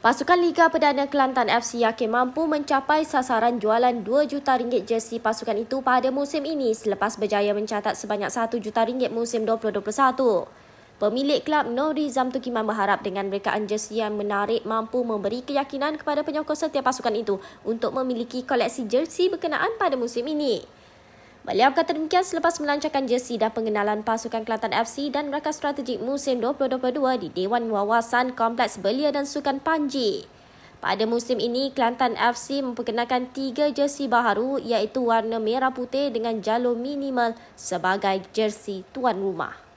Pasukan Liga Perdana Kelantan FC yakin mampu mencapai sasaran jualan 2 juta ringgit jersey pasukan itu pada musim ini selepas berjaya mencatat sebanyak 1 juta ringgit musim 2021. Pemilik kelab Nori Zamtukiman berharap dengan rekaan jersey yang menarik mampu memberi keyakinan kepada penyokong setiap pasukan itu untuk memiliki koleksi jersey berkenaan pada musim ini. Beliau kata demikian selepas melancarkan jersi dan pengenalan pasukan Kelantan FC dan rakan strategik musim 2022 di Dewan Wawasan Kompleks Belia dan Sukan Panji. Pada musim ini, Kelantan FC memperkenalkan tiga jersi baharu iaitu warna merah putih dengan jalur minimal sebagai jersi tuan rumah.